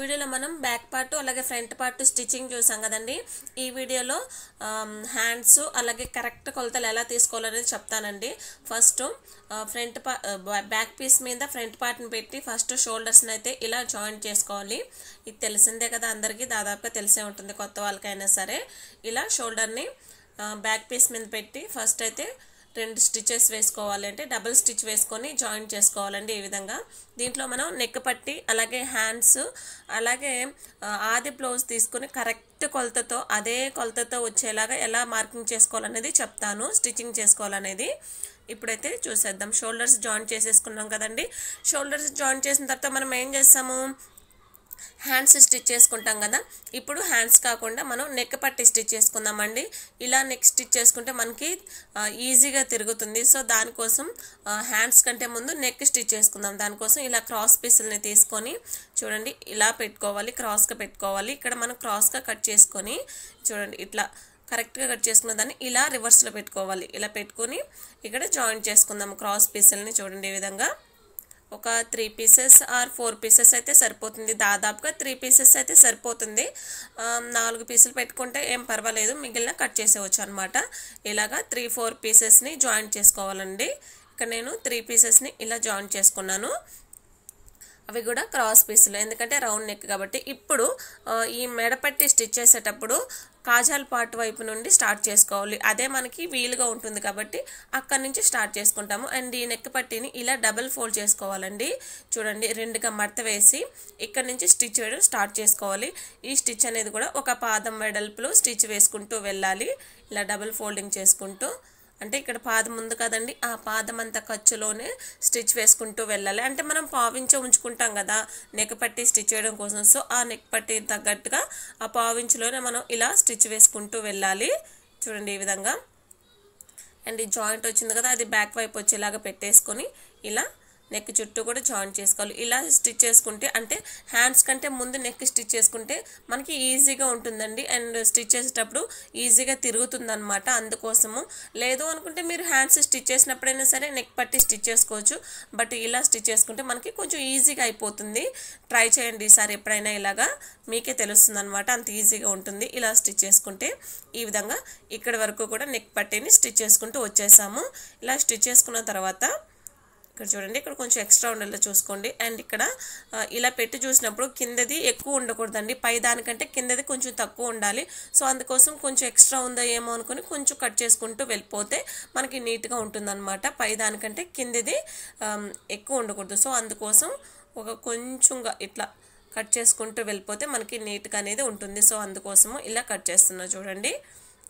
వీడియోలో మనం back part అలాగే ఫ్రంట్ పార్ట్ స్టిచ్చింగ్ చూసాం కదండి ఈ వీడియోలో హ్యాండ్స్ అలాగే కరెక్ట్ కొలతలు ఎలా తీసుకోవాలనేది చెప్తానండి ఫస్ట్ ఫ్రంట్ బ్యాక్ పీస్ మీద ఫ్రంట్ పార్ట్ని పెట్టి ఫస్ట్ షోల్డర్స్ని అయితే ఇలా జాయింట్ చేసుకోవాలి ఇది తెలిసిందే కదా అందరికీ దాదాపుగా తెలిసే ఉంటుంది కొత్త వాళ్ళకైనా సరే ఇలా షోల్డర్ని బ్యాక్ పీస్ మీద పెట్టి ఫస్ట్ అయితే రెండు స్టిచ్చెస్ వేసుకోవాలి అంటే డబుల్ స్టిచ్ వేసుకొని జాయింట్ చేసుకోవాలండి ఈ విధంగా దీంట్లో మనం నెక్ పట్టి అలాగే హ్యాండ్స్ అలాగే ఆది బ్లౌజ్ తీసుకొని కరెక్ట్ కొలతతో అదే కొలతతో వచ్చేలాగా ఎలా మార్కింగ్ చేసుకోవాలనేది చెప్తాను స్టిచ్చింగ్ చేసుకోవాలనేది ఇప్పుడైతే చూసేద్దాం షోల్డర్స్ జాయింట్ చేసేసుకున్నాం కదండి షోల్డర్స్ జాయింట్ చేసిన తర్వాత మనం ఏం చేస్తాము హ్యాండ్స్ స్టిచ్ చేసుకుంటాం కదా ఇప్పుడు హ్యాండ్స్ కాకుండా మనం నెక్ పట్టి స్టిచ్ చేసుకుందామండి ఇలా నెక్ స్టిచ్ చేసుకుంటే మనకి ఈజీగా తిరుగుతుంది సో దానికోసం హ్యాండ్స్ కంటే ముందు నెక్ స్టిచ్ చేసుకుందాం దానికోసం ఇలా క్రాస్ పీసుల్ని తీసుకొని చూడండి ఇలా పెట్టుకోవాలి క్రాస్గా పెట్టుకోవాలి ఇక్కడ మనం క్రాస్గా కట్ చేసుకొని చూడండి ఇట్లా కరెక్ట్గా కట్ చేసుకున్న దాన్ని ఇలా రివర్స్లో పెట్టుకోవాలి ఇలా పెట్టుకొని ఇక్కడ జాయింట్ చేసుకుందాం క్రాస్ పీసులని చూడండి ఈ విధంగా ఒక three pieces or four pieces అయితే సరిపోతుంది దాదాపుగా త్రీ పీసెస్ అయితే సరిపోతుంది నాలుగు పీసులు పెట్టుకుంటే ఏం పర్వాలేదు మిగిలిన కట్ చేసేవచ్చు అనమాట ఇలాగా త్రీ ఫోర్ పీసెస్ని జాయింట్ చేసుకోవాలండి ఇక్కడ నేను త్రీ పీసెస్ని ఇలా జాయింట్ చేసుకున్నాను అవి కూడా క్రాస్ పీసులు ఎందుకంటే రౌండ్ నెక్ కాబట్టి ఇప్పుడు ఈ మెడపట్టి స్టిచ్ చేసేటప్పుడు కాజాల్ పార్ట్ వైపు నుండి స్టార్ట్ చేసుకోవాలి అదే మనకి వీలుగా ఉంటుంది కాబట్టి అక్కడి నుంచి స్టార్ట్ చేసుకుంటాము అండ్ ఈ నెక్ పట్టిని ఇలా డబల్ ఫోల్డ్ చేసుకోవాలండి చూడండి రెండుగా మడత వేసి ఇక్కడ నుంచి స్టిచ్ వేయడం స్టార్ట్ చేసుకోవాలి ఈ స్టిచ్ అనేది కూడా ఒక పాదం వెడల్పులో స్టిచ్ వేసుకుంటూ వెళ్ళాలి ఇలా డబల్ ఫోల్డింగ్ చేసుకుంటూ అంటే ఇక్కడ పాదం ఉంది కదండి ఆ పాదం అంత ఖర్చులోనే స్టిచ్ వేసుకుంటూ వెళ్ళాలి అంటే మనం పావించే ఉంచుకుంటాం కదా నెక్ పట్టి స్టిచ్ చేయడం కోసం సో ఆ నెక్ పట్టి తగ్గట్టుగా ఆ పావించులోనే మనం ఇలా స్టిచ్ వేసుకుంటూ వెళ్ళాలి చూడండి ఈ విధంగా అండ్ ఈ జాయింట్ వచ్చింది కదా అది బ్యాక్ వైపు వచ్చేలాగా పెట్టేసుకొని ఇలా నెక్ చుట్టూ కూడా జాయిన్ చేసుకోవాలి ఇలా స్టిచ్ చేసుకుంటే అంటే హ్యాండ్స్ కంటే ముందు నెక్ స్టిచ్ చేసుకుంటే మనకి ఈజీగా ఉంటుందండి అండ్ స్టిచ్ చేసేటప్పుడు ఈజీగా తిరుగుతుంది అనమాట అందుకోసము లేదు అనుకుంటే మీరు హ్యాండ్స్ స్టిచ్ చేసినప్పుడైనా సరే నెక్ పట్టి స్టిచ్ చేసుకోవచ్చు బట్ ఇలా స్టిచ్ చేసుకుంటే మనకి కొంచెం ఈజీగా అయిపోతుంది ట్రై చేయండి ఈసారి ఎప్పుడైనా ఇలాగా మీకే తెలుస్తుంది అనమాట అంత ఈజీగా ఉంటుంది ఇలా స్టిచ్ చేసుకుంటే ఈ విధంగా ఇక్కడ వరకు కూడా నెక్ పట్టీని స్టిచ్ చేసుకుంటూ వచ్చేసాము ఇలా స్టిచ్ చేసుకున్న తర్వాత ఇక్కడ చూడండి ఇక్కడ కొంచెం ఎక్స్ట్రా ఉండేలా చూసుకోండి అండ్ ఇక్కడ ఇలా పెట్టి చూసినప్పుడు కిందది ఎక్కువ ఉండకూడదండి పై దానికంటే కిందది కొంచెం తక్కువ ఉండాలి సో అందుకోసం కొంచెం ఎక్స్ట్రా ఉందో ఏమో అనుకుని కొంచెం కట్ చేసుకుంటూ వెళ్ళిపోతే మనకి నీట్గా ఉంటుందన్నమాట పై దానికంటే కిందది ఎక్కువ ఉండకూడదు సో అందుకోసం ఒక కొంచెంగా ఇట్లా కట్ చేసుకుంటూ వెళ్ళిపోతే మనకి నీట్గా అనేది ఉంటుంది సో అందుకోసము ఇలా కట్ చేస్తున్నా చూడండి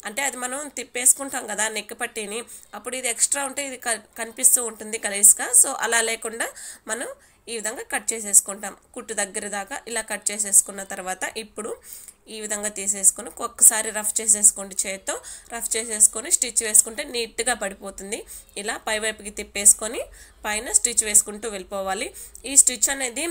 అంటే అది మనం తిప్పేసుకుంటాం కదా నెక్ పట్టీని అప్పుడు ఇది ఎక్స్ట్రా ఉంటే ఇది కనిపిస్తూ ఉంటుంది కలిసిగా సో అలా లేకుండా మనం ఈ విధంగా కట్ చేసేసుకుంటాం కుట్టు దగ్గర దాకా ఇలా కట్ చేసేసుకున్న తర్వాత ఇప్పుడు ఈ విధంగా తీసేసుకొని ఒక్కసారి రఫ్ చేసేసుకోండి చేత్తో రఫ్ చేసేసుకొని స్టిచ్ వేసుకుంటే నీట్గా పడిపోతుంది ఇలా పైవైపుకి తిప్పేసుకొని పైన స్టిచ్ వేసుకుంటూ వెళ్ళిపోవాలి ఈ స్టిచ్ అనేది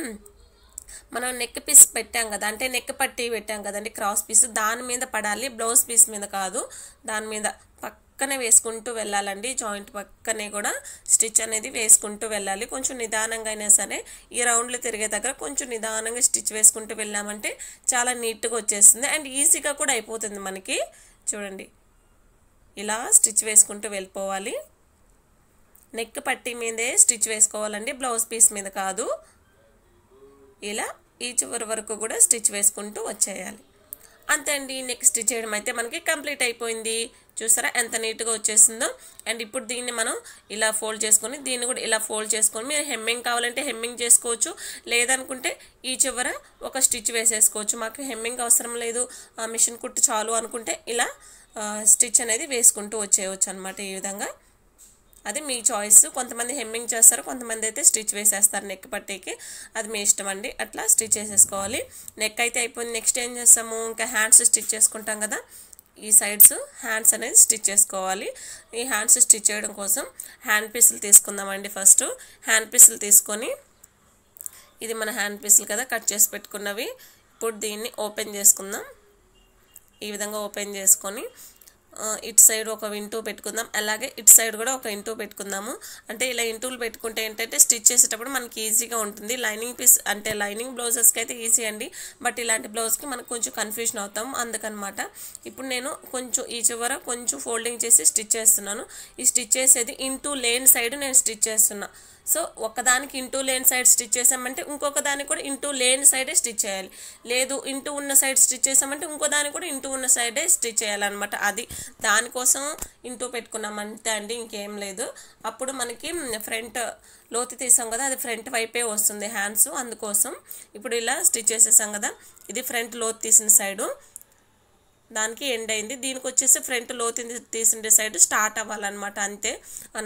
మనం నెక్ పీస్ పెట్టాం కదా అంటే నెక్ పట్టి పెట్టాం కదండి క్రాస్ పీస్ దాని మీద పడాలి బ్లౌజ్ పీస్ మీద కాదు దాని మీద పక్కనే వేసుకుంటూ వెళ్ళాలండి జాయింట్ పక్కనే కూడా స్టిచ్ అనేది వేసుకుంటూ వెళ్ళాలి కొంచెం నిదానంగా అయినా సరే ఈ రౌండ్లు తిరిగే దగ్గర కొంచెం నిదానంగా స్టిచ్ వేసుకుంటూ వెళ్ళామంటే చాలా నీట్గా వచ్చేస్తుంది అండ్ ఈజీగా కూడా అయిపోతుంది మనకి చూడండి ఇలా స్టిచ్ వేసుకుంటూ వెళ్ళిపోవాలి నెక్ పట్టి మీదే స్టిచ్ వేసుకోవాలండి బ్లౌజ్ పీస్ మీద కాదు ఇలా ఈ చివరి వరకు కూడా స్టిచ్ వేసుకుంటూ వచ్చేయాలి అంతే అండి నెక్స్ట్ స్టిచ్ చేయడం అయితే మనకి కంప్లీట్ అయిపోయింది చూసారా ఎంత నీట్గా వచ్చేసిందో అండ్ ఇప్పుడు దీన్ని మనం ఇలా ఫోల్డ్ చేసుకొని దీన్ని కూడా ఇలా ఫోల్డ్ చేసుకొని మీరు హెమ్మింగ్ కావాలంటే హెమ్మింగ్ చేసుకోవచ్చు లేదనుకుంటే ఈ చివర ఒక స్టిచ్ వేసేసుకోవచ్చు మాకు హెమ్మింగ్ అవసరం లేదు మిషన్ కుట్టు చాలు అనుకుంటే ఇలా స్టిచ్ అనేది వేసుకుంటూ వచ్చేయవచ్చు అనమాట ఈ విధంగా అది మీ చాయిస్ కొంతమంది హెమ్మింగ్ చేస్తారు కొంతమంది అయితే స్టిచ్ వేసేస్తారు నెక్ పట్టీకి అది మీ ఇష్టం అండి అట్లా స్టిచ్ చేసేసుకోవాలి నెక్ అయితే అయిపోయింది నెక్స్ట్ ఏం చేస్తాము ఇంకా హ్యాండ్స్ స్టిచ్ చేసుకుంటాం కదా ఈ సైడ్స్ హ్యాండ్స్ అనేది స్టిచ్ చేసుకోవాలి ఈ హ్యాండ్స్ స్టిచ్ చేయడం కోసం హ్యాండ్ పీసులు తీసుకుందామండి ఫస్ట్ హ్యాండ్ పీసులు తీసుకొని ఇది మన హ్యాండ్ పీసులు కదా కట్ చేసి పెట్టుకున్నవి ఇప్పుడు దీన్ని ఓపెన్ చేసుకుందాం ఈ విధంగా ఓపెన్ చేసుకొని ఇటు సైడ్ ఒక ఇంటూ పెట్టుకుందాం అలాగే ఇటు సైడ్ కూడా ఒక ఇంటూ పెట్టుకుందాము అంటే ఇలా ఇంటూలు పెట్టుకుంటే ఏంటంటే స్టిచ్ చేసేటప్పుడు మనకి ఈజీగా ఉంటుంది లైనింగ్ పీస్ అంటే లైనింగ్ బ్లౌజెస్కి అయితే ఈజీ అండి బట్ ఇలాంటి బ్లౌజ్కి మనకు కొంచెం కన్ఫ్యూషన్ అవుతాము అందుకనమాట ఇప్పుడు నేను కొంచెం ఈ చివర కొంచెం ఫోల్డింగ్ చేసి స్టిచ్ చేస్తున్నాను ఈ స్టిచ్ చేసేది ఇంటూ లేని సైడ్ నేను స్టిచ్ చేస్తున్నాను సో ఒకదానికి ఇంటూ లేని సైడ్ స్టిచ్ చేసామంటే ఇంకొక దానికి కూడా ఇంటూ లేని సైడే స్టిచ్ చేయాలి లేదు ఇంటూ ఉన్న సైడ్ స్టిచ్ చేసామంటే ఇంకో దానికి కూడా ఇంటూ ఉన్న సైడే స్టిచ్ చేయాలన్నమాట అది దానికోసం ఇంటూ పెట్టుకున్నాం అంతే అండి ఇంకేం లేదు అప్పుడు మనకి ఫ్రంట్ లోతు తీసాం కదా అది ఫ్రంట్ వైపే వస్తుంది హ్యాండ్స్ అందుకోసం ఇప్పుడు ఇలా స్టిచ్ చేసేసాం కదా ఇది ఫ్రంట్ లోతు తీసిన సైడు దానికి ఎండ్ అయింది దీనికి వచ్చేసి ఫ్రంట్ లోతు తీసిండే సైడ్ స్టార్ట్ అవ్వాలన్నమాట అంతే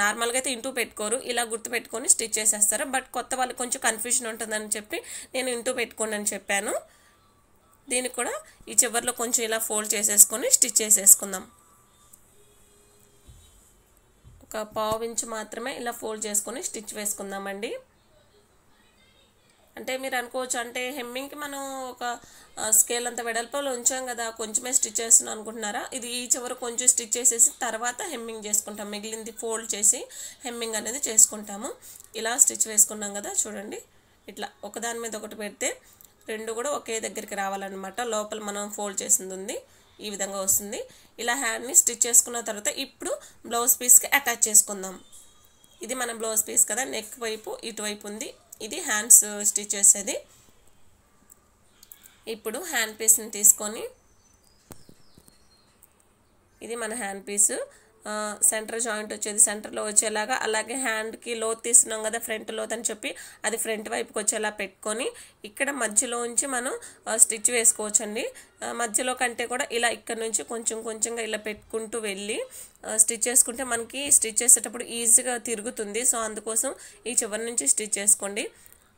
నార్మల్గా అయితే ఇంటూ పెట్టుకోరు ఇలా గుర్తు పెట్టుకొని స్టిచ్ చేసేస్తారు బట్ కొత్త వాళ్ళకి కొంచెం కన్ఫ్యూషన్ ఉంటుందని చెప్పి నేను ఇంటూ పెట్టుకోండి అని చెప్పాను దీనికి కూడా ఈ చివరిలో కొంచెం ఇలా ఫోల్డ్ చేసేసుకొని స్టిచ్ చేసేసుకుందాం ఒక పావు ఇంచు మాత్రమే ఇలా ఫోల్డ్ చేసుకొని స్టిచ్ వేసుకుందామండి అంటే మీరు అనుకోవచ్చు అంటే హెమ్మింగ్కి మనం ఒక స్కేల్ అంత వెడల్పలో ఉంచాం కదా కొంచెమే స్టిచ్ చేస్తున్నాం అనుకుంటున్నారా ఇది ఈ చివర కొంచెం స్టిచ్ చేసేసి తర్వాత హెమ్మింగ్ చేసుకుంటాం మిగిలింది ఫోల్డ్ చేసి హెమ్మింగ్ అనేది చేసుకుంటాము ఇలా స్టిచ్ వేసుకున్నాం కదా చూడండి ఇట్లా ఒకదాని మీద ఒకటి పెడితే రెండు కూడా ఒకే దగ్గరికి రావాలన్నమాట లోపల మనం ఫోల్డ్ చేసింది ఉంది ఈ విధంగా వస్తుంది ఇలా హ్యాండ్ని స్టిచ్ చేసుకున్న తర్వాత ఇప్పుడు బ్లౌజ్ పీస్కి అటాచ్ చేసుకుందాం ఇది మన బ్లౌజ్ పీస్ కదా నెక్ వైపు ఇటువైపు ఉంది ఇది హ్యాండ్స్ స్టిచ్ చేసేది ఇప్పుడు హ్యాండ్ పీస్ని తీసుకొని ఇది మన హ్యాండ్ పీసు సెంటర్ జాయింట్ వచ్చేది సెంటర్లో వచ్చేలాగా అలాగే హ్యాండ్కి లోత్ తీసినాం కదా ఫ్రంట్ లోత్ అని చెప్పి అది ఫ్రంట్ వైపుకి వచ్చేలా పెట్టుకొని ఇక్కడ మధ్యలో ఉంచి మనం స్టిచ్ వేసుకోవచ్చండి మధ్యలో కంటే కూడా ఇలా ఇక్కడ నుంచి కొంచెం కొంచెంగా ఇలా పెట్టుకుంటూ వెళ్ళి స్టిచ్ చేసుకుంటే మనకి స్టిచ్ చేసేటప్పుడు ఈజీగా తిరుగుతుంది సో అందుకోసం ఈ చివరి నుంచి స్టిచ్ చేసుకోండి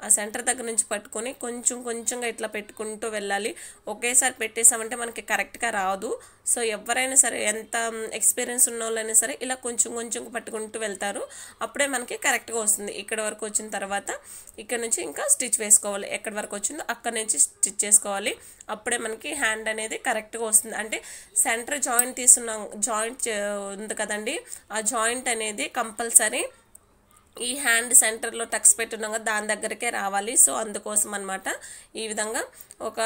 ఆ సెంటర్ దగ్గర నుంచి పట్టుకొని కొంచెం కొంచెంగా ఇట్లా పెట్టుకుంటూ వెళ్ళాలి ఒకేసారి పెట్టేసామంటే మనకి కరెక్ట్గా రాదు సో ఎవరైనా సరే ఎంత ఎక్స్పీరియన్స్ ఉన్న వాళ్ళైనా సరే ఇలా కొంచెం కొంచెం పట్టుకుంటూ వెళ్తారు అప్పుడే మనకి కరెక్ట్గా వస్తుంది ఇక్కడ వరకు వచ్చిన తర్వాత ఇక్కడ నుంచి ఇంకా స్టిచ్ వేసుకోవాలి ఎక్కడి వరకు వచ్చిందో అక్కడ నుంచి స్టిచ్ చేసుకోవాలి అప్పుడే మనకి హ్యాండ్ అనేది కరెక్ట్గా వస్తుంది అంటే సెంటర్ జాయింట్ తీసుకున్నాం జాయింట్ ఉంది కదండి ఆ జాయింట్ అనేది కంపల్సరీ ఈ హ్యాండ్ సెంటర్లో టక్స్ పెట్టున్నాం కదా దాని దగ్గరకే రావాలి సో అందుకోసం అనమాట ఈ విధంగా ఒక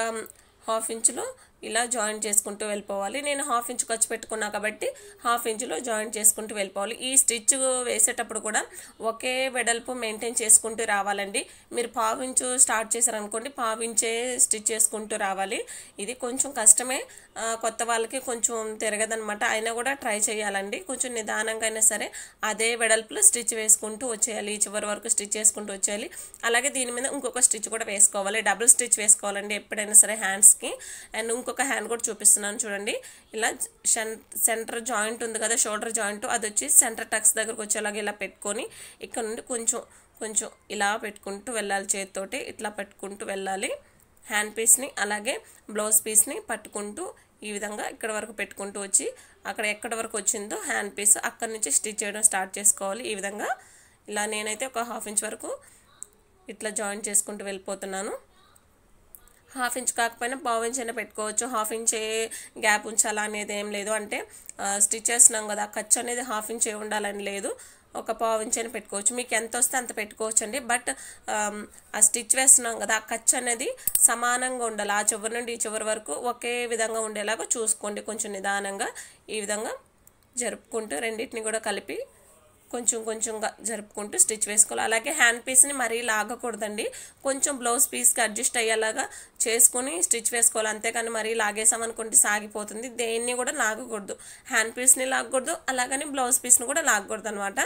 హాఫ్ ఇంచులో ఇలా జాయిన్ చేసుకుంటూ వెళ్ళిపోవాలి నేను హాఫ్ ఇంచ్ ఖర్చు పెట్టుకున్నా కాబట్టి హాఫ్ ఇంచ్లో జాయిన్ చేసుకుంటూ వెళ్ళిపోవాలి ఈ స్టిచ్ వేసేటప్పుడు కూడా ఒకే వెడల్పు మెయింటైన్ చేసుకుంటూ రావాలండి మీరు పావు ఇంచు స్టార్ట్ చేశారనుకోండి పావు ఇంచే స్టిచ్ చేసుకుంటూ రావాలి ఇది కొంచెం కష్టమే కొత్త వాళ్ళకి కొంచెం తిరగదనమాట అయినా కూడా ట్రై చేయాలండి కొంచెం నిదానంగా అయినా సరే అదే వెడల్పులో స్టిచ్ వేసుకుంటూ వచ్చేయాలి చివరి వరకు స్టిచ్ చేసుకుంటూ వచ్చేయాలి అలాగే దీని మీద ఇంకొక స్టిచ్ కూడా వేసుకోవాలి డబుల్ స్టిచ్ వేసుకోవాలండి ఎప్పుడైనా సరే హ్యాండ్స్కి అండ్ ఇంకొక హ్యాండ్ కూడా చూపిస్తున్నాను చూడండి ఇలా సెంటర్ జాయింట్ ఉంది కదా షోల్డర్ జాయింట్ అది వచ్చి సెంటర్ టక్స్ దగ్గరకు వచ్చేలాగా ఇలా పెట్టుకొని ఇక్కడ నుండి కొంచెం కొంచెం ఇలా పెట్టుకుంటూ వెళ్ళాలి చేతితోటి ఇట్లా పెట్టుకుంటూ వెళ్ళాలి హ్యాండ్ పీస్ని అలాగే బ్లౌజ్ పీస్ని పట్టుకుంటూ ఈ విధంగా ఇక్కడ వరకు పెట్టుకుంటూ వచ్చి అక్కడ ఎక్కడ వరకు వచ్చిందో హ్యాండ్ పీస్ అక్కడి నుంచి స్టిచ్ చేయడం స్టార్ట్ చేసుకోవాలి ఈ విధంగా ఇలా నేనైతే ఒక హాఫ్ ఇంచ్ వరకు ఇట్లా జాయిన్ చేసుకుంటూ వెళ్ళిపోతున్నాను హాఫ్ ఇంచ్ కాకపోయినా పావు ఇంచ్ అయినా పెట్టుకోవచ్చు హాఫ్ ఇంచే గ్యాప్ ఉంచాలా అనేది ఏం లేదు అంటే స్టిచ్ చేస్తున్నాం కదా ఖర్చు అనేది హాఫ్ ఇంచే ఉండాలని లేదు ఒక పావు ఇంచ్ అయినా పెట్టుకోవచ్చు మీకు ఎంత వస్తే అంత పెట్టుకోవచ్చు అండి బట్ ఆ స్టిచ్ వేస్తున్నాం కదా ఆ ఖర్చు అనేది సమానంగా ఉండాలి ఆ చివరి నుండి ఈ చివరి వరకు ఒకే విధంగా ఉండేలాగా చూసుకోండి కొంచెం నిదానంగా ఈ విధంగా జరుపుకుంటూ రెండింటిని కూడా కలిపి కొంచెం కొంచెంగా జరుపుకుంటూ స్టిచ్ వేసుకోవాలి అలాగే హ్యాండ్ పీస్ని మరీ లాగకూడదండి కొంచెం బ్లౌజ్ పీస్కి అడ్జస్ట్ అయ్యేలాగా చేసుకుని స్టిచ్ వేసుకోవాలి అంతేకాని మరీ లాగేసామనుకుంటే సాగిపోతుంది దేన్ని కూడా లాగకూడదు హ్యాండ్ పీస్ని లాగకూడదు అలాగని బ్లౌజ్ పీస్ని కూడా లాగకూడదు అనమాట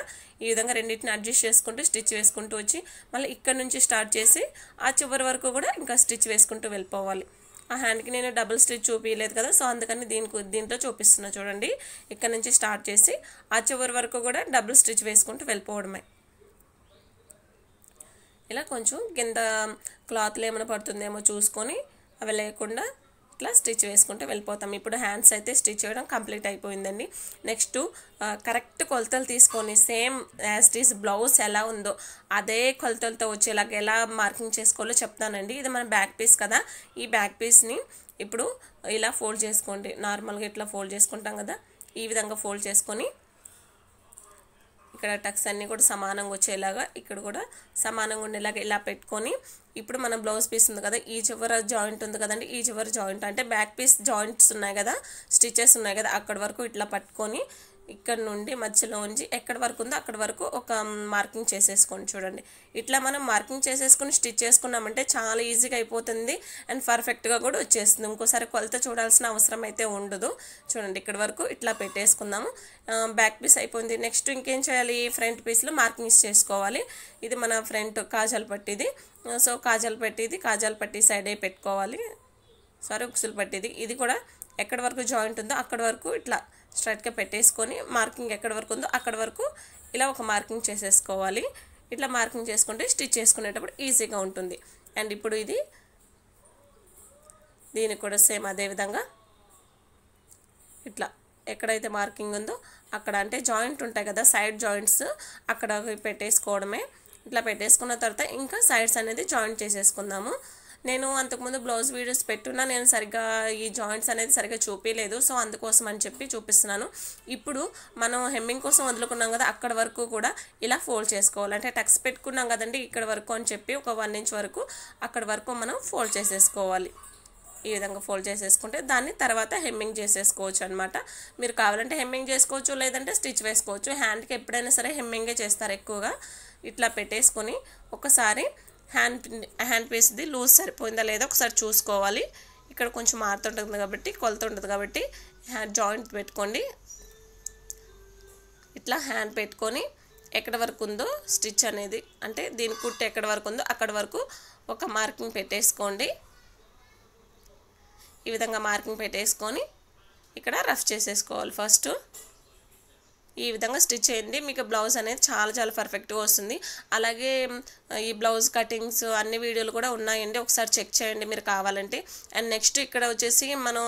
ఈ విధంగా రెండింటిని అడ్జస్ట్ చేసుకుంటూ స్టిచ్ వేసుకుంటూ వచ్చి మళ్ళీ ఇక్కడ నుంచి స్టార్ట్ చేసి ఆ చివరి వరకు కూడా ఇంకా స్టిచ్ వేసుకుంటూ వెళ్ళిపోవాలి ఆ హ్యాండ్కి నేను డబుల్ స్టిచ్ చూపించలేదు కదా సో అందుకని దీనికి దీంట్లో చూపిస్తున్నా చూడండి ఇక్కడ నుంచి స్టార్ట్ చేసి ఆ చివరి వరకు కూడా డబుల్ స్టిచ్ వేసుకుంటూ వెళ్ళిపోవడమే ఇలా కొంచెం కింద క్లాత్లు ఏమైనా పడుతుందేమో చూసుకొని అవి లేకుండా ఇట్లా స్టిచ్ వేసుకుంటే వెళ్ళిపోతాం ఇప్పుడు హ్యాండ్స్ అయితే స్టిచ్ చేయడం కంప్లీట్ అయిపోయిందండి నెక్స్ట్ కరెక్ట్ కొలతలు తీసుకొని సేమ్ యాజ్ బ్లౌజ్ ఎలా ఉందో అదే కొలతలతో వచ్చేలాగా ఎలా మార్కింగ్ చేసుకోవాలో చెప్తానండి ఇది మన బ్యాక్ పీస్ కదా ఈ బ్యాక్ పీస్ని ఇప్పుడు ఇలా ఫోల్డ్ చేసుకోండి నార్మల్గా ఇట్లా ఫోల్డ్ చేసుకుంటాం కదా ఈ విధంగా ఫోల్డ్ చేసుకొని ఇక్కడ టక్స్ అన్నీ కూడా సమానంగా వచ్చేలాగా ఇక్కడ కూడా సమానంగా ఉండేలాగా ఇలా పెట్టుకొని ఇప్పుడు మనం బ్లౌజ్ పీస్ ఉంది కదా ఈ చివర జాయింట్ ఉంది కదండి ఈ చివర జాయింట్ అంటే బ్యాక్ పీస్ జాయింట్స్ ఉన్నాయి కదా స్టిచెస్ ఉన్నాయి కదా అక్కడ వరకు ఇట్లా పట్టుకొని ఇక్కడ నుండి మధ్యలో ఉంచి ఎక్కడ వరకు ఉందో అక్కడ వరకు ఒక మార్కింగ్ చేసేసుకోండి చూడండి ఇట్లా మనం మార్కింగ్ చేసేసుకుని స్టిచ్ చేసుకున్నామంటే చాలా ఈజీగా అయిపోతుంది అండ్ పర్ఫెక్ట్గా కూడా వచ్చేస్తుంది ఇంకోసారి కొలత చూడాల్సిన అవసరం అయితే ఉండదు చూడండి ఇక్కడ వరకు ఇట్లా పెట్టేసుకుందాము బ్యాక్ పీస్ అయిపోయింది నెక్స్ట్ ఇంకేం చేయాలి ఫ్రంట్ పీస్లో మార్కింగ్స్ చేసుకోవాలి ఇది మన ఫ్రంట్ కాజల్ పట్టిది సో కాజల్ పట్టిది కాజల్ పట్టి సైడే పెట్టుకోవాలి సారీ ఉక్సులు పట్టిది ఇది కూడా ఎక్కడ వరకు జాయింట్ ఉందో అక్కడ వరకు ఇట్లా స్ట్రైట్గా పెట్టేసుకొని మార్కింగ్ ఎక్కడి వరకు ఉందో అక్కడ వరకు ఇలా ఒక మార్కింగ్ చేసేసుకోవాలి ఇట్లా మార్కింగ్ చేసుకుంటే స్టిచ్ చేసుకునేటప్పుడు ఈజీగా ఉంటుంది అండ్ ఇప్పుడు ఇది దీనికి కూడా సేమ్ అదేవిధంగా ఇట్లా ఎక్కడైతే మార్కింగ్ ఉందో అక్కడ అంటే జాయింట్ ఉంటాయి కదా సైడ్ జాయింట్స్ అక్కడ పెట్టేసుకోవడమే ఇట్లా పెట్టేసుకున్న తర్వాత ఇంకా సైడ్స్ అనేది జాయింట్ చేసేసుకుందాము నేను అంతకుముందు బ్లౌజ్ వీడియోస్ పెట్టున్నా నేను సరిగ్గా ఈ జాయింట్స్ అనేది సరిగ్గా చూపించలేదు సో అందుకోసం అని చెప్పి చూపిస్తున్నాను ఇప్పుడు మనం హెమ్మింగ్ కోసం వదులుకున్నాం కదా అక్కడ వరకు కూడా ఇలా ఫోల్డ్ చేసుకోవాలి అంటే టక్స్ పెట్టుకున్నాం కదండి ఇక్కడ వరకు అని చెప్పి ఒక వన్ ఇంచ్ వరకు అక్కడ వరకు మనం ఫోల్డ్ చేసేసుకోవాలి ఈ విధంగా ఫోల్డ్ చేసేసుకుంటే దాన్ని తర్వాత హెమ్మింగ్ చేసేసుకోవచ్చు అనమాట మీరు కావాలంటే హెమ్మింగ్ చేసుకోవచ్చు లేదంటే స్టిచ్ వేసుకోవచ్చు హ్యాండ్కి ఎప్పుడైనా సరే హెమ్మింగే చేస్తారు ఎక్కువగా ఇట్లా పెట్టేసుకొని ఒకసారి హ్యాండ్ హ్యాండ్ పీస్ది లూజ్ సరిపోయిందా లేదా ఒకసారి చూసుకోవాలి ఇక్కడ కొంచెం మారుతుంటుంది కాబట్టి కొలత ఉంటుంది కాబట్టి హ్యాండ్ జాయింట్ పెట్టుకోండి ఇట్లా హ్యాండ్ పెట్టుకొని ఎక్కడ వరకు ఉందో స్టిచ్ అనేది అంటే దీని కుట్టు ఎక్కడ వరకు ఉందో అక్కడ వరకు ఒక మార్కింగ్ పెట్టేసుకోండి ఈ విధంగా మార్కింగ్ పెట్టేసుకొని ఇక్కడ రఫ్ చేసేసుకోవాలి ఫస్ట్ ఈ విధంగా స్టిచ్ చేయండి మీకు బ్లౌజ్ అనేది చాలా చాలా పర్ఫెక్ట్గా వస్తుంది అలాగే ఈ బ్లౌజ్ కటింగ్స్ అన్ని వీడియోలు కూడా ఉన్నాయండి ఒకసారి చెక్ చేయండి మీరు కావాలంటే అండ్ నెక్స్ట్ ఇక్కడ వచ్చేసి మనం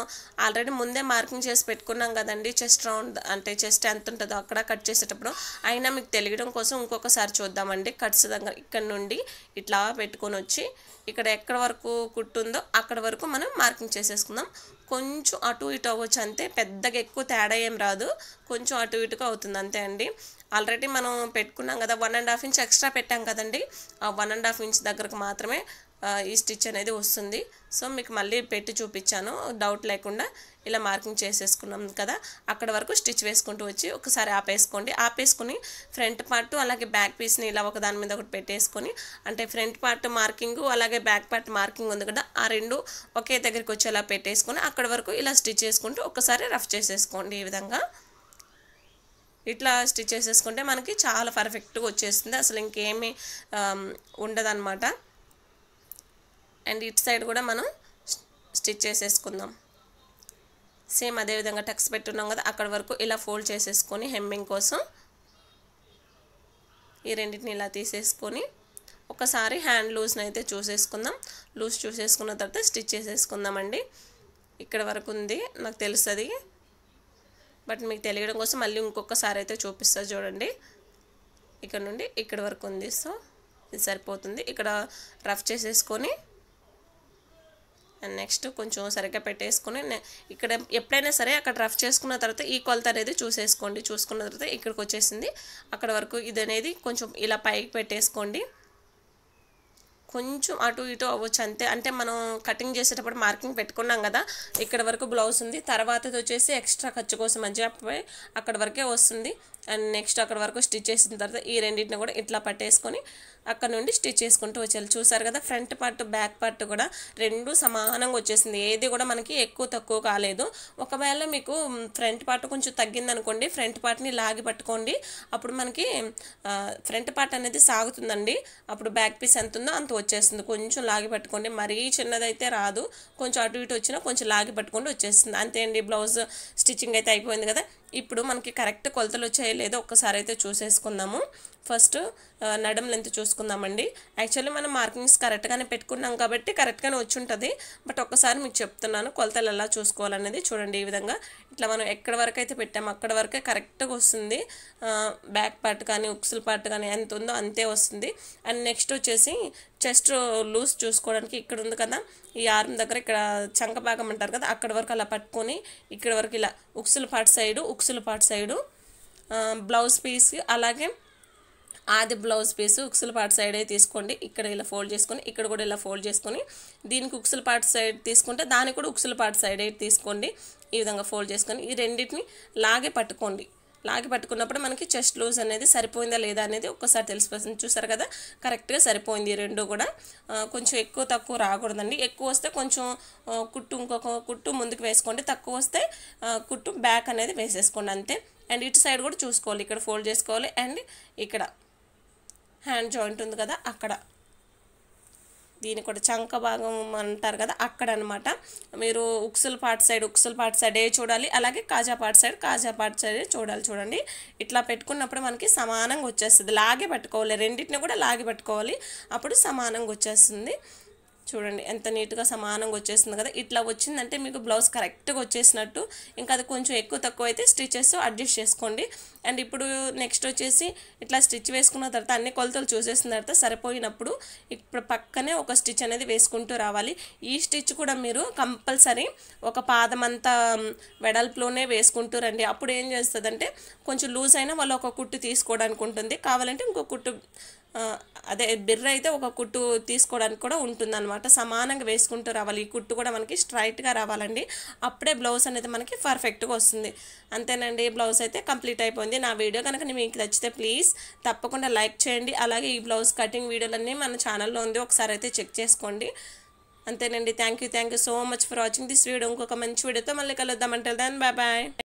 ఆల్రెడీ ముందే మార్కింగ్ చేసి పెట్టుకున్నాం కదండి చెస్ట్ రౌండ్ అంటే చెస్ట్ ఎంత ఉంటుందో అక్కడ కట్ చేసేటప్పుడు అయినా మీకు తెలియడం కోసం ఇంకొకసారి చూద్దామండి కట్స్ దగ్గర ఇక్కడ నుండి ఇట్లా పెట్టుకొని వచ్చి ఇక్కడ ఎక్కడ వరకు కుట్టుందో అక్కడ వరకు మనం మార్కింగ్ చేసేసుకుందాం కొంచెం అటు ఇటు అవ్వచ్చు అంతే పెద్దగా ఎక్కువ తేడా ఏం రాదు కొంచెం అటు ఇటుగా అవుతుంది అంతే అండి ఆల్రెడీ మనం పెట్టుకున్నాం కదా one and half inch extra పెట్టాం కదండి ఆ వన్ అండ్ హాఫ్ ఇంచ్ దగ్గరకు మాత్రమే ఈ స్టిచ్ అనేది వస్తుంది సో మీకు మళ్ళీ పెట్టి చూపించాను డౌట్ లేకుండా ఇలా మార్కింగ్ చేసేసుకున్నాం కదా అక్కడ వరకు స్టిచ్ వేసుకుంటూ వచ్చి ఒకసారి ఆపేసుకోండి ఆపేసుకుని ఫ్రంట్ పార్ట్ అలాగే బ్యాక్ పీస్ని ఇలా ఒక దాని మీద ఒకటి పెట్టేసుకొని అంటే ఫ్రంట్ పార్ట్ మార్కింగ్ అలాగే బ్యాక్ పార్ట్ మార్కింగ్ ఉంది కదా ఆ రెండు ఒకే దగ్గరికి వచ్చేలా పెట్టేసుకొని అక్కడ వరకు ఇలా స్టిచ్ చేసుకుంటూ ఒకసారి రఫ్ చేసేసుకోండి ఈ విధంగా ఇట్లా స్టిచ్ చేసేసుకుంటే మనకి చాలా పర్ఫెక్ట్గా వచ్చేస్తుంది అసలు ఇంకేమీ ఉండదన్నమాట అండ్ ఇటు సైడ్ కూడా మనం స్టిచ్ చేసేసుకుందాం సేమ్ అదేవిధంగా టక్స్ పెట్టున్నాం కదా అక్కడ వరకు ఇలా ఫోల్డ్ చేసేసుకొని హెమ్మింగ్ కోసం ఈ రెండింటిని ఇలా తీసేసుకొని ఒకసారి హ్యాండ్ లూజ్ని అయితే చూసేసుకుందాం లూజ్ చూసేసుకున్న తర్వాత స్టిచ్ చేసేసుకుందామండి ఇక్కడ వరకు ఉంది నాకు తెలుస్తుంది బట్ మీకు తెలియడం కోసం మళ్ళీ ఇంకొకసారి అయితే చూపిస్తా చూడండి ఇక్కడ నుండి ఇక్కడ వరకు ఉంది సో ఇది సరిపోతుంది ఇక్కడ రఫ్ చేసేసుకొని అండ్ నెక్స్ట్ కొంచెం సరిగ్గా పెట్టేసుకొని ఇక్కడ ఎప్పుడైనా సరే అక్కడ రఫ్ చేసుకున్న తర్వాత ఈ కొలత అనేది చూసేసుకోండి చూసుకున్న తర్వాత ఇక్కడికి వచ్చేసింది అక్కడ వరకు ఇది అనేది కొంచెం ఇలా పైకి పెట్టేసుకోండి కొంచెం అటు ఇటు అవ్వచ్చు అంతే అంటే మనం కటింగ్ చేసేటప్పుడు మార్కింగ్ పెట్టుకున్నాం కదా ఇక్కడ వరకు బ్లౌజ్ ఉంది తర్వాత వచ్చేసి ఎక్స్ట్రా ఖర్చు కోసం మంచిగా చెప్పి అక్కడ వరకే వస్తుంది అండ్ నెక్స్ట్ అక్కడ వరకు స్టిచ్ చేసిన తర్వాత ఈ రెండింటిని కూడా ఇట్లా పట్టేసుకొని అక్కడ నుండి స్టిచ్ చేసుకుంటూ వచ్చేయాలి చూసారు కదా ఫ్రంట్ పార్ట్ బ్యాక్ పార్ట్ కూడా రెండు సమానంగా వచ్చేసింది ఏది కూడా మనకి ఎక్కువ తక్కువ కాలేదు ఒకవేళ మీకు ఫ్రంట్ పార్ట్ కొంచెం తగ్గిందనుకోండి ఫ్రంట్ పార్ట్ని లాగి పట్టుకోండి అప్పుడు మనకి ఫ్రంట్ పార్ట్ అనేది సాగుతుందండి అప్పుడు బ్యాక్ పీస్ ఎంత ఉందో అంత వచ్చేస్తుంది కొంచెం లాగి పట్టుకోండి మరీ చిన్నదైతే రాదు కొంచెం అటు ఇటు వచ్చినా కొంచెం లాగి పట్టుకోండి వచ్చేస్తుంది అంతే అండి బ్లౌజ్ స్టిచ్చింగ్ అయితే అయిపోయింది కదా ఇప్పుడు మనకి కరెక్ట్ కొలతలు వచ్చాయో లేదో ఒక్కసారి అయితే చూసేసుకుందాము ఫస్ట్ నడం లెంత్ చూసుకుందామండి యాక్చువల్లీ మనం మార్కింగ్స్ కరెక్ట్గానే పెట్టుకున్నాం కాబట్టి కరెక్ట్గానే వచ్చి ఉంటుంది బట్ ఒక్కసారి మీకు చెప్తున్నాను కొలతలు ఎలా చూసుకోవాలనేది చూడండి ఈ విధంగా ఇట్లా మనం ఎక్కడ వరకు అయితే పెట్టాము అక్కడ వరకే కరెక్ట్గా వస్తుంది బ్యాక్ పార్ట్ కానీ ఉక్సుల పార్ట్ కానీ ఎంత ఉందో అంతే వస్తుంది అండ్ నెక్స్ట్ వచ్చేసి చెస్ట్ లూజ్ చూసుకోవడానికి ఇక్కడ ఉంది కదా ఈ ఆర్మ్ దగ్గర ఇక్కడ చంక భాగం అంటారు కదా అక్కడ వరకు అలా పట్టుకొని ఇక్కడ వరకు ఇలా ఉక్సుల పాటు సైడు ఉక్సుల పాటు సైడు బ్లౌజ్ పీస్ అలాగే ఆది బ్లౌజ్ పీస్ ఉక్సుల పాటు సైడ్ అయితే తీసుకోండి ఇక్కడ ఇలా ఫోల్డ్ చేసుకొని ఇక్కడ కూడా ఇలా ఫోల్డ్ చేసుకొని దీనికి ఉక్సుల పాటు సైడ్ తీసుకుంటే దానికి కూడా ఉక్సుల పాటు సైడ్ అయితే తీసుకోండి ఈ విధంగా ఫోల్డ్ చేసుకొని ఈ రెండింటిని లాగే పట్టుకోండి లాగి పట్టుకున్నప్పుడు మనకి చెస్ట్ లూజ్ అనేది సరిపోయిందా లేదా అనేది ఒక్కసారి తెలిసిపోతుంది చూసారు కదా కరెక్ట్గా సరిపోయింది రెండు కూడా కొంచెం ఎక్కువ తక్కువ రాకూడదండి ఎక్కువ వస్తే కొంచెం కుట్టు ఇంకొక కుట్టు ముందుకు వేసుకోండి తక్కువ వస్తే కుట్టు బ్యాక్ అనేది వేసేసుకోండి అంతే అండ్ ఇటు సైడ్ కూడా చూసుకోవాలి ఇక్కడ ఫోల్డ్ చేసుకోవాలి అండ్ ఇక్కడ హ్యాండ్ జాయింట్ ఉంది కదా అక్కడ దీని కూడా చంక భాగం అంటారు కదా అక్కడ అనమాట మీరు ఉక్సుల పాటు సైడ్ ఉక్సుల పాటు ఏ చూడాలి అలాగే కాజాపాటు సైడ్ కాజాపాటు సైడ్ చూడాలి చూడండి ఇట్లా పెట్టుకున్నప్పుడు మనకి సమానంగా వచ్చేస్తుంది లాగే పెట్టుకోవాలి రెండింటిని కూడా లాగి పెట్టుకోవాలి అప్పుడు సమానంగా వచ్చేస్తుంది చూడండి ఎంత నీట్గా సమానంగా వచ్చేసింది కదా ఇట్లా వచ్చిందంటే మీకు బ్లౌజ్ కరెక్ట్గా వచ్చేసినట్టు ఇంకా అది కొంచెం ఎక్కువ తక్కువ అయితే స్టిచెస్ అడ్జస్ట్ చేసుకోండి అండ్ ఇప్పుడు నెక్స్ట్ వచ్చేసి ఇట్లా స్టిచ్ వేసుకున్న తర్వాత అన్ని కొలతలు చూసేసిన తర్వాత సరిపోయినప్పుడు ఇప్పుడు పక్కనే ఒక స్టిచ్ అనేది వేసుకుంటూ రావాలి ఈ స్టిచ్ కూడా మీరు కంపల్సరీ ఒక పాదమంతా వెడల్పులోనే వేసుకుంటూ రండి అప్పుడు ఏం చేస్తుందంటే కొంచెం లూజ్ అయినా వాళ్ళు ఒక కుట్టు తీసుకోవడానికి ఉంటుంది కావాలంటే ఇంకో కుట్టు అదే బిర్ర అయితే ఒక కుట్టు తీసుకోవడానికి కూడా అనమాట సమానంగా వేసుకుంటూ రావాలి ఈ కుట్టు కూడా మనకి స్ట్రైట్గా రావాలండి అప్పుడే బ్లౌజ్ అనేది మనకి పర్ఫెక్ట్గా వస్తుంది అంతేనండి బ్లౌజ్ అయితే కంప్లీట్ అయిపోయింది నా వీడియో కనుక మీకు నచ్చితే ప్లీజ్ తప్పకుండా లైక్ చేయండి అలాగే ఈ బ్లౌజ్ కటింగ్ వీడియోలన్నీ మన ఛానల్లో ఉంది ఒకసారి అయితే చెక్ చేసుకోండి అంతేనండి thank you thank you so much for watching this video ఇంకొక మంచి వీడియోతో మళ్ళీ కలుద్దాం అంటే దాన్ బాయ్ బాయ్